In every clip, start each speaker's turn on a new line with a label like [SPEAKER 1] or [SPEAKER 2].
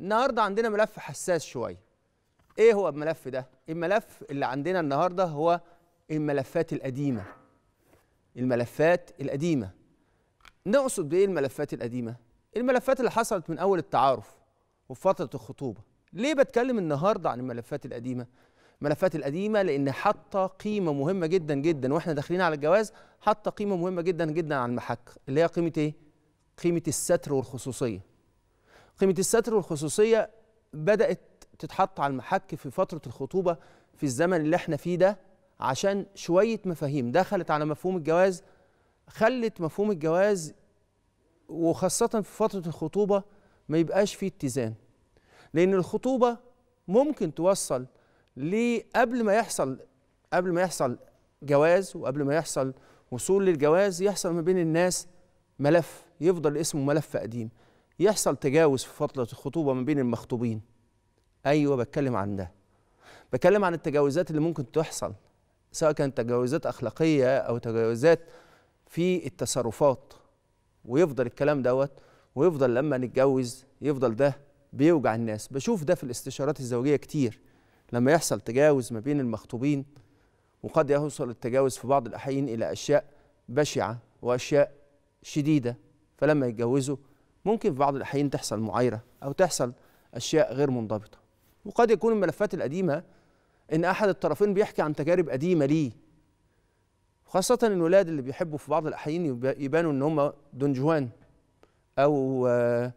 [SPEAKER 1] النهارده عندنا ملف حساس شويه ايه هو الملف ده الملف اللي عندنا النهارده هو الملفات القديمه الملفات القديمه نقصد بايه الملفات القديمه الملفات اللي حصلت من اول التعارف وفتره الخطوبه ليه بتكلم النهارده عن الملفات القديمه الملفات القديمه لان حاطه قيمه مهمه جدا جدا واحنا داخلين على الجواز حاطه قيمه مهمه جدا جدا على المحك اللي هي قيمه ايه قيمه الستر والخصوصيه قيمة الستر والخصوصية بدأت تتحط على المحك في فترة الخطوبة في الزمن اللي احنا فيه ده عشان شوية مفاهيم دخلت على مفهوم الجواز خلت مفهوم الجواز وخاصة في فترة الخطوبة ما يبقاش فيه اتزان لأن الخطوبة ممكن توصل لقبل ما يحصل قبل ما يحصل جواز وقبل ما يحصل وصول للجواز يحصل ما بين الناس ملف يفضل اسمه ملف قديم يحصل تجاوز في فترة الخطوبة ما بين المخطوبين أيوة بتكلم عن ده بتكلم عن التجاوزات اللي ممكن تحصل سواء كانت تجاوزات أخلاقية أو تجاوزات في التصرفات ويفضل الكلام دوت ويفضل لما نتجوز يفضل ده بيوجع الناس بشوف ده في الاستشارات الزوجية كتير لما يحصل تجاوز ما بين المخطوبين وقد يوصل التجاوز في بعض الأحيان إلى أشياء بشعة وأشياء شديدة فلما يتجوزوا ممكن في بعض الأحيان تحصل معايرة أو تحصل أشياء غير منضبطة وقد يكون الملفات القديمة إن أحد الطرفين بيحكي عن تجارب قديمة ليه خاصة الولاد اللي بيحبوا في بعض الأحيان يبانوا إن هم دون جوان أو آه،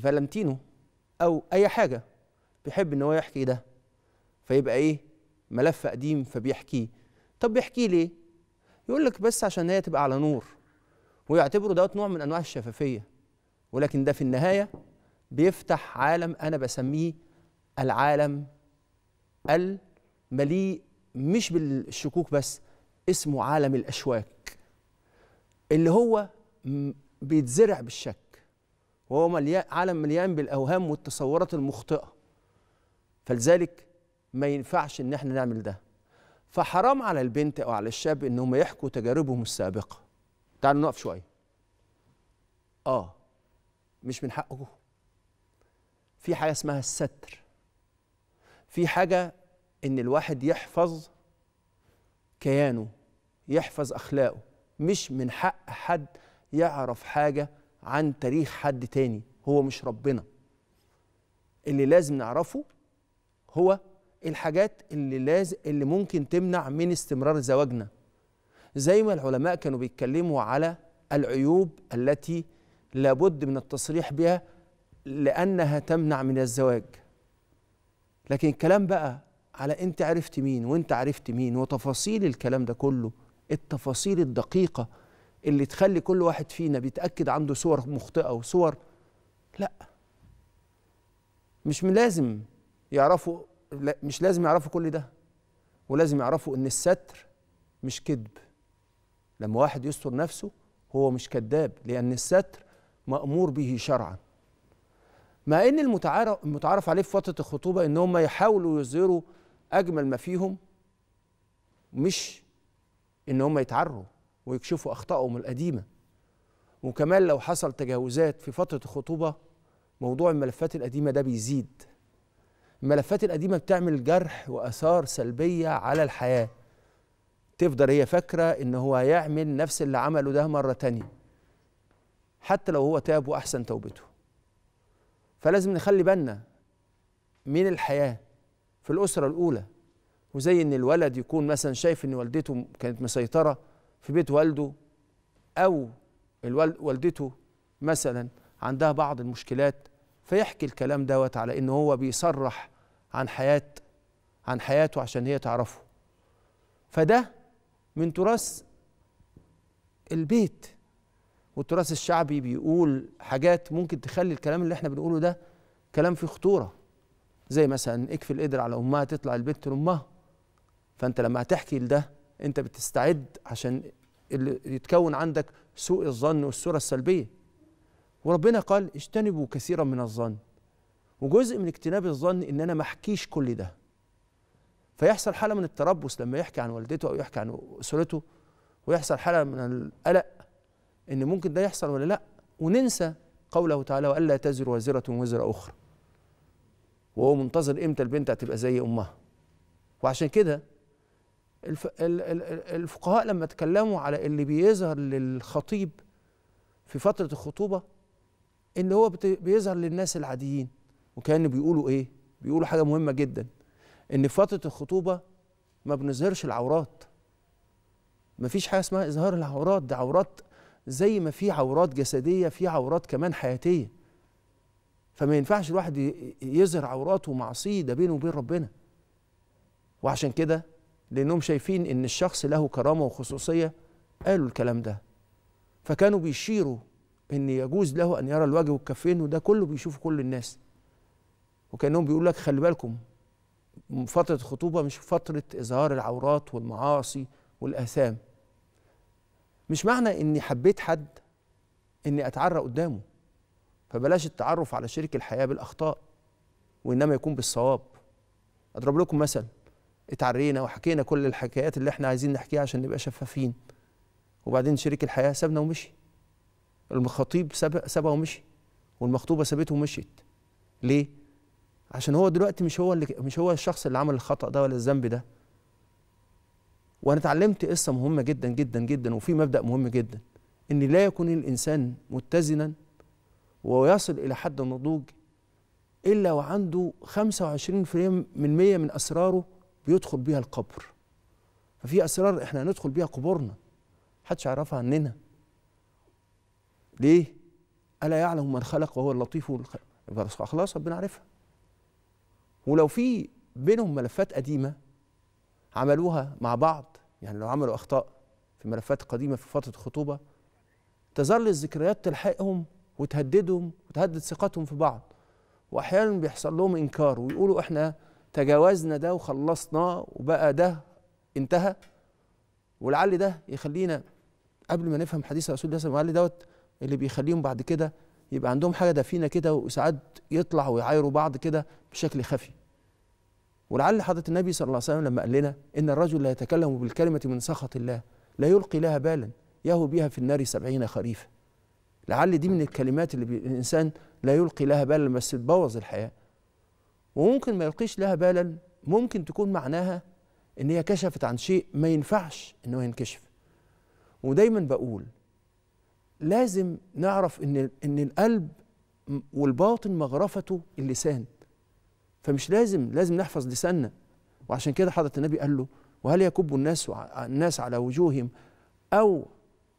[SPEAKER 1] فالنتينو أو أي حاجة بيحب إن هو يحكي ده فيبقى إيه ملف قديم فبيحكيه طب بيحكيه ليه؟ يقول لك بس عشان هي تبقى على نور ويعتبروا دوت نوع من أنواع الشفافية ولكن ده في النهايه بيفتح عالم انا بسميه العالم المليء مش بالشكوك بس اسمه عالم الاشواك اللي هو بيتزرع بالشك وهو مليان عالم مليان بالاوهام والتصورات المخطئه فلذلك ما ينفعش ان احنا نعمل ده فحرام على البنت او على الشاب ان هم يحكوا تجاربهم السابقه تعالوا نقف شويه اه مش من حقه في حاجه اسمها الستر في حاجه ان الواحد يحفظ كيانه يحفظ اخلاقه مش من حق حد يعرف حاجه عن تاريخ حد تاني هو مش ربنا اللي لازم نعرفه هو الحاجات اللي لازم اللي ممكن تمنع من استمرار زواجنا زي ما العلماء كانوا بيتكلموا على العيوب التي لابد من التصريح بها لأنها تمنع من الزواج لكن الكلام بقى على أنت عرفت مين وأنت عرفت مين وتفاصيل الكلام ده كله التفاصيل الدقيقة اللي تخلي كل واحد فينا بيتأكد عنده صور مخطئة وصور لا مش لازم يعرفوا لا مش لازم يعرفوا كل ده ولازم يعرفوا ان الستر مش كذب لما واحد يستر نفسه هو مش كذاب لان الستر مأمور به شرعا مع ان المتعارف عليه في فتره الخطوبه ان هم يحاولوا يظهروا اجمل ما فيهم مش ان هم يتعروا ويكشفوا اخطائهم القديمه وكمان لو حصل تجاوزات في فتره الخطوبه موضوع الملفات القديمه ده بيزيد الملفات القديمه بتعمل جرح واثار سلبيه على الحياه تفضل هي فاكره ان هو هيعمل نفس اللي عمله ده مره تانيه حتى لو هو تاب واحسن توبته فلازم نخلي بالنا من الحياه في الاسره الاولى وزي ان الولد يكون مثلا شايف ان والدته كانت مسيطره في بيت والده او الوالد والدته مثلا عندها بعض المشكلات فيحكي الكلام دوت على ان هو بيصرح عن حياه عن حياته عشان هي تعرفه فده من تراث البيت والتراث الشعبي بيقول حاجات ممكن تخلي الكلام اللي احنا بنقوله ده كلام فيه خطوره زي مثلا اكفي القدر على امها تطلع البنت لامها فانت لما هتحكي لده انت بتستعد عشان اللي يتكون عندك سوء الظن والصوره السلبيه وربنا قال اجتنبوا كثيرا من الظن وجزء من اجتناب الظن ان انا ما احكيش كل ده فيحصل حاله من التربص لما يحكي عن والدته او يحكي عن اسرته ويحصل حاله من القلق ان ممكن ده يحصل ولا لا وننسى قوله تعالى والا تزر وازره وزر اخرى وهو منتظر امتى البنت هتبقى زي امها وعشان كده الفقهاء لما اتكلموا على اللي بيظهر للخطيب في فتره الخطوبه ان هو بيظهر للناس العاديين وكان بيقولوا ايه بيقولوا حاجه مهمه جدا ان في فتره الخطوبه ما بنظهرش العورات ما فيش حاجه اسمها اظهار العورات ده عورات زي ما في عورات جسديه في عورات كمان حياتيه فما ينفعش الواحد يظهر عوراته ومعصيه ده بينه وبين ربنا وعشان كده لانهم شايفين ان الشخص له كرامه وخصوصيه قالوا الكلام ده فكانوا بيشيروا ان يجوز له ان يرى الوجه والكفين وده كله بيشوفه كل الناس وكانهم بيقول لك خلي بالكم فتره الخطوبه مش فتره اظهار العورات والمعاصي والاثام مش معنى اني حبيت حد اني اتعرى قدامه فبلاش التعرف على شريك الحياه بالاخطاء وانما يكون بالصواب اضرب لكم مثل اتعرينا وحكينا كل الحكايات اللي احنا عايزين نحكيها عشان نبقى شفافين وبعدين شريك الحياه سابنا ومشي الخطيب سابها ومشي والمخطوبه سابته ومشيت ليه عشان هو دلوقتي مش هو اللي مش هو الشخص اللي عمل الخطا ده ولا الذنب ده وانا اتعلمت قصه مهمه جدا جدا جدا وفي مبدا مهم جدا ان لا يكون الانسان متزنا ويصل الى حد النضوج الا وعنده 25% من 100 من اسراره بيدخل بيها القبر ففي اسرار احنا هندخل بيها قبورنا محدش يعرفها عننا ليه الا يعلم من خلق وهو اللطيف والخ... خلاص ربنا عارفها ولو في بينهم ملفات قديمه عملوها مع بعض يعني لو عملوا أخطاء في ملفات قديمة في فترة الخطوبة تظل الذكريات تلحقهم وتهددهم وتهدد ثقتهم في بعض وأحيانا بيحصل لهم إنكار ويقولوا إحنا تجاوزنا ده وخلصناه وبقى ده انتهى ولعل ده يخلينا قبل ما نفهم حديث رسول الله صلى الله عليه وسلم دوت اللي بيخليهم بعد كده يبقى عندهم حاجه دفينه كده وساعات يطلع ويعايروا بعض كده بشكل خفي ولعل حضرة النبي صلى الله عليه وسلم لما قال لنا إن الرجل لا يتكلم بالكلمة من سخط الله لا يلقي لها بالا يهو بها في النار سبعين خريفا لعل دي من الكلمات اللي الإنسان لا يلقي لها بالا بس تبوظ الحياة وممكن ما يلقيش لها بالا ممكن تكون معناها إن هي كشفت عن شيء ما ينفعش إنه ينكشف ودايما بقول لازم نعرف إن إن القلب والباطن مغرفته اللسان فمش لازم لازم نحفظ لساننا وعشان كده حضرة النبي قال له وهل يكب الناس الناس على وجوههم أو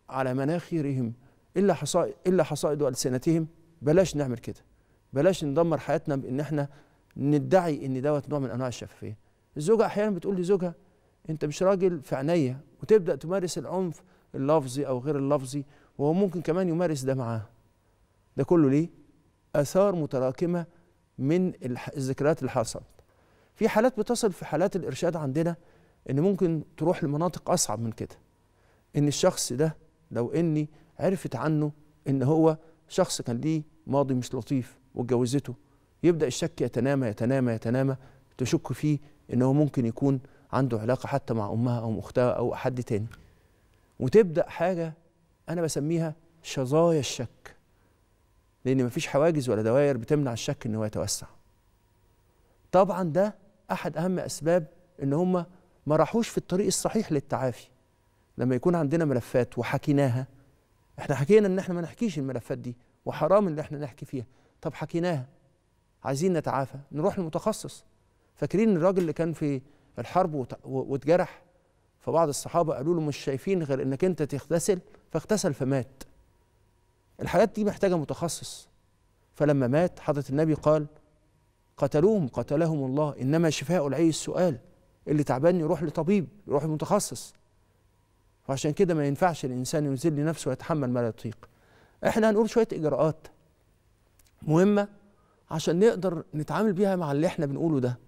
[SPEAKER 1] على مناخيرهم إلا حصائد إلا حصائد ألسنتهم بلاش نعمل كده بلاش ندمر حياتنا بإن احنا ندعي إن دوت نوع من أنواع الشفافية الزوجة أحيانا بتقول لزوجها أنت مش راجل في عينيا وتبدأ تمارس العنف اللفظي أو غير اللفظي وهو ممكن كمان يمارس ده معاها ده كله ليه؟ آثار متراكمة من الذكريات اللي حصلت في حالات بتصل في حالات الارشاد عندنا ان ممكن تروح لمناطق اصعب من كده ان الشخص ده لو اني عرفت عنه ان هو شخص كان ليه ماضي مش لطيف واتجوزته يبدا الشك يتنامى يتنامى يتنامى تشك فيه ان هو ممكن يكون عنده علاقه حتى مع امها او اختها او حد تاني وتبدا حاجه انا بسميها شظايا الشك لأن مفيش حواجز ولا دوائر بتمنع الشك إن هو يتوسع طبعا ده أحد أهم أسباب إن هم ما راحوش في الطريق الصحيح للتعافي لما يكون عندنا ملفات وحكيناها احنا حكينا ان احنا ما نحكيش الملفات دي وحرام ان احنا نحكي فيها طب حكيناها عايزين نتعافى نروح للمتخصص فاكرين الراجل اللي كان في الحرب واتجرح فبعض الصحابه قالوا له مش شايفين غير انك انت تغتسل فاغتسل فمات الحاجات دي محتاجه متخصص فلما مات حضره النبي قال قتلوهم قتلهم الله انما شفاء العي السؤال اللي تعبان يروح لطبيب يروح لمتخصص وعشان كده ما ينفعش الانسان يذل نفسه ويتحمل ما لا يطيق احنا هنقول شويه اجراءات مهمه عشان نقدر نتعامل بيها مع اللي احنا بنقوله ده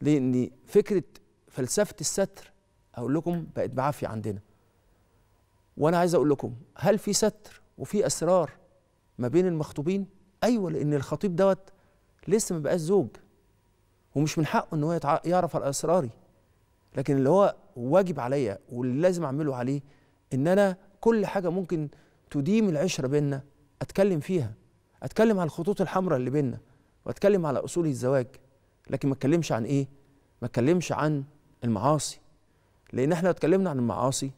[SPEAKER 1] لان فكره فلسفه الستر اقول لكم بقت بعافيه عندنا وانا عايز اقول لكم هل في ستر وفي اسرار ما بين المخطوبين ايوه لان الخطيب دوت لسه ما بقاش زوج ومش من حقه ان هو يعرف اسراري لكن اللي هو واجب عليا واللي لازم اعمله عليه ان انا كل حاجه ممكن تديم العشره بيننا اتكلم فيها اتكلم على الخطوط الحمراء اللي بيننا واتكلم على اصول الزواج لكن ما اتكلمش عن ايه ما اتكلمش عن المعاصي لان احنا لو اتكلمنا عن المعاصي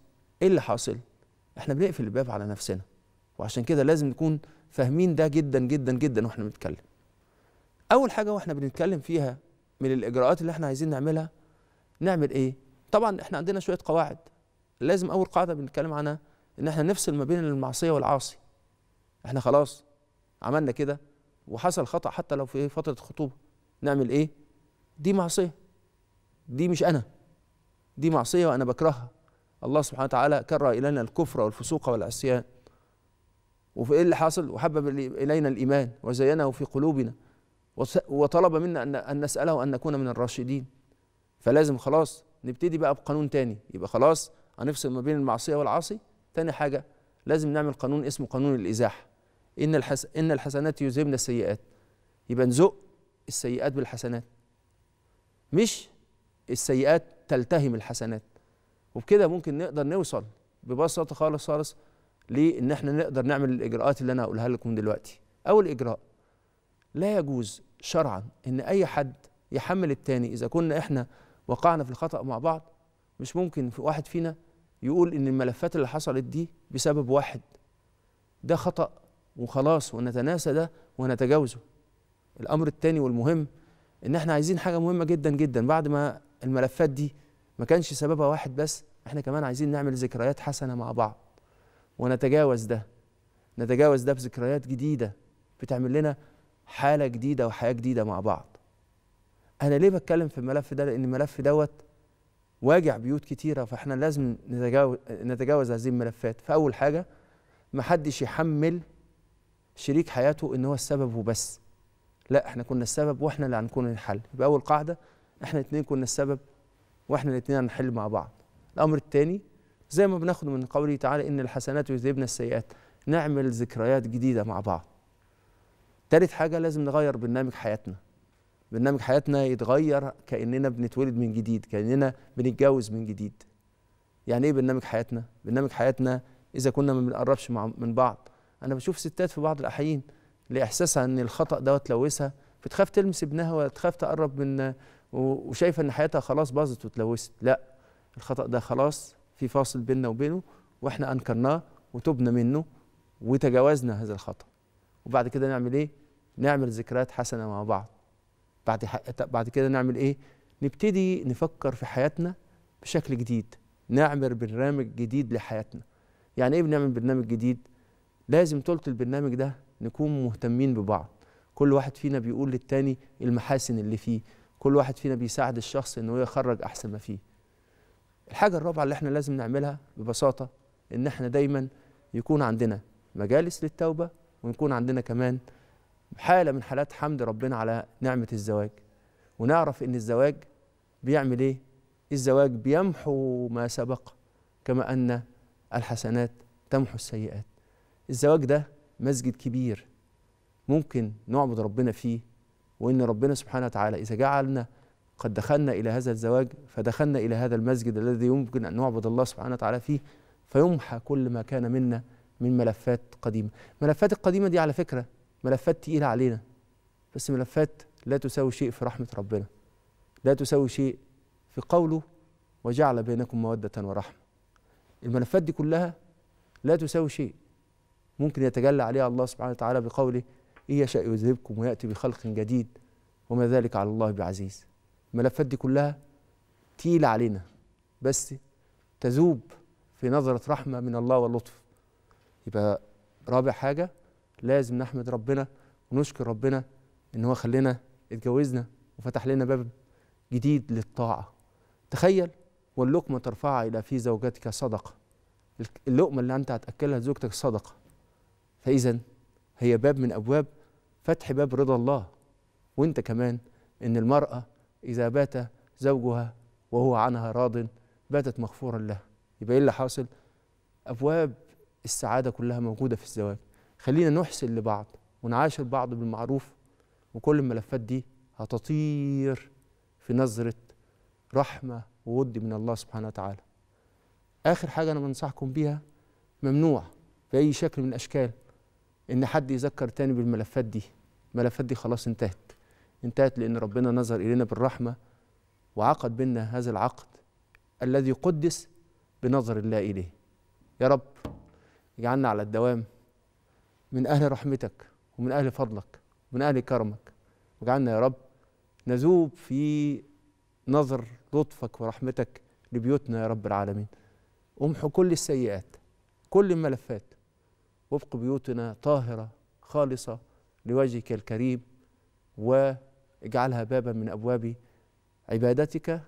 [SPEAKER 1] ايه اللي حاصل احنا بنقفل الباب على نفسنا وعشان كده لازم نكون فاهمين ده جدا جدا جدا واحنا بنتكلم اول حاجه واحنا بنتكلم فيها من الاجراءات اللي احنا عايزين نعملها نعمل ايه طبعا احنا عندنا شويه قواعد لازم اول قاعده بنتكلم عنها ان احنا نفصل ما بين المعصيه والعاصي احنا خلاص عملنا كده وحصل خطا حتى لو في إيه، فتره الخطوبه نعمل ايه دي معصيه دي مش انا دي معصيه وانا بكرهها الله سبحانه وتعالى كره الينا الكفر والفسوق والعصيان وفي ايه اللي حاصل وحبب الينا الايمان وزينه في قلوبنا وطلب منا ان ان نساله ان نكون من الراشدين فلازم خلاص نبتدي بقى بقانون تاني يبقى خلاص هنفصل ما بين المعصيه والعاصي تاني حاجه لازم نعمل قانون اسمه قانون الازاحه ان الحس ان الحسنات يذهبن السيئات يبقى نزق السيئات بالحسنات مش السيئات تلتهم الحسنات وبكده ممكن نقدر نوصل ببساطه خالص خالص لان احنا نقدر نعمل الاجراءات اللي انا هقولها لكم دلوقتي اول اجراء لا يجوز شرعا ان اي حد يحمل التاني اذا كنا احنا وقعنا في الخطا مع بعض مش ممكن في واحد فينا يقول ان الملفات اللي حصلت دي بسبب واحد ده خطا وخلاص ونتناسى ده ونتجاوزه الامر الثاني والمهم ان احنا عايزين حاجه مهمه جدا جدا بعد ما الملفات دي ما كانش سببها واحد بس احنا كمان عايزين نعمل ذكريات حسنه مع بعض ونتجاوز ده نتجاوز ده بذكريات جديدة بتعمل لنا حالة جديدة وحياة جديدة مع بعض أنا ليه بتكلم في الملف ده لأن الملف دوت واجع بيوت كتيرة فإحنا لازم نتجاوز, نتجاوز هذه الملفات فأول حاجة محدش يحمل شريك حياته إن هو السبب وبس لا إحنا كنا السبب وإحنا اللي هنكون الحل يبقى أول قاعدة إحنا الاتنين كنا السبب وإحنا الاتنين هنحل مع بعض الأمر التاني زي ما بناخد من قوله تعالى إن الحسنات يذهبن السيئات نعمل ذكريات جديدة مع بعض تالت حاجة لازم نغير برنامج حياتنا برنامج حياتنا يتغير كأننا بنتولد من جديد كأننا بنتجوز من جديد يعني إيه برنامج حياتنا؟ برنامج حياتنا إذا كنا ما بنقربش من بعض أنا بشوف ستات في بعض الأحيان لإحساسها إن الخطأ دوت لوثها بتخاف تلمس ابنها وتخاف تقرب من وشايفة إن حياتها خلاص باظت وتلوثت لا الخطأ ده خلاص في فاصل بيننا وبينه واحنا انكرناه وتبنا منه وتجاوزنا هذا الخطا وبعد كده نعمل ايه نعمل ذكريات حسنه مع بعض بعد بعد كده نعمل ايه نبتدي نفكر في حياتنا بشكل جديد نعمل برنامج جديد لحياتنا يعني ايه بنعمل برنامج جديد لازم طولة البرنامج ده نكون مهتمين ببعض كل واحد فينا بيقول للتاني المحاسن اللي فيه كل واحد فينا بيساعد الشخص انه هو يخرج احسن ما فيه الحاجه الرابعه اللي احنا لازم نعملها ببساطه ان احنا دايما يكون عندنا مجالس للتوبه ويكون عندنا كمان حاله من حالات حمد ربنا على نعمه الزواج ونعرف ان الزواج بيعمل ايه الزواج بيمحو ما سبق كما ان الحسنات تمحو السيئات الزواج ده مسجد كبير ممكن نعبد ربنا فيه وان ربنا سبحانه وتعالى اذا جعلنا قد دخلنا إلى هذا الزواج فدخلنا إلى هذا المسجد الذي يمكن أن نعبد الله سبحانه وتعالى فيه فيمحى كل ما كان منا من ملفات قديمة ملفات القديمة دي على فكرة ملفات تقيلة علينا بس ملفات لا تساوي شيء في رحمة ربنا لا تساوي شيء في قوله وجعل بينكم مودة ورحمة الملفات دي كلها لا تساوي شيء ممكن يتجلى عليها الله سبحانه وتعالى بقوله إن يشاء يذهبكم ويأتي بخلق جديد وما ذلك على الله بعزيز الملفات دي كلها تقيلة علينا بس تذوب في نظرة رحمة من الله واللطف يبقى رابع حاجة لازم نحمد ربنا ونشكر ربنا إن هو خلينا اتجوزنا وفتح لنا باب جديد للطاعة تخيل واللقمة ترفعها إلى في زوجتك صدقة اللقمة اللي أنت هتأكلها لزوجتك صدقة فإذا هي باب من أبواب فتح باب رضا الله وأنت كمان إن المرأة إذا بات زوجها وهو عنها راض باتت مغفورا له يبقى إيه اللي حاصل أبواب السعادة كلها موجودة في الزواج خلينا نحسن لبعض ونعاشر بعض بالمعروف وكل الملفات دي هتطير في نظرة رحمة وود من الله سبحانه وتعالى آخر حاجة أنا بنصحكم بيها ممنوع بأي شكل من الأشكال إن حد يذكر تاني بالملفات دي الملفات دي خلاص انتهت انتهت لأن ربنا نظر إلينا بالرحمة وعقد بينا هذا العقد الذي قدس بنظر الله إليه يا رب اجعلنا على الدوام من أهل رحمتك ومن أهل فضلك ومن أهل كرمك واجعلنا يا رب نذوب في نظر لطفك ورحمتك لبيوتنا يا رب العالمين امحو كل السيئات كل الملفات وابق بيوتنا طاهرة خالصة لوجهك الكريم و اجعلها بابا من ابواب عبادتك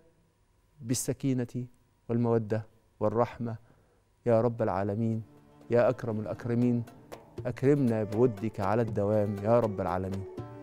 [SPEAKER 1] بالسكينه والموده والرحمه يا رب العالمين يا اكرم الاكرمين اكرمنا بودك على الدوام يا رب العالمين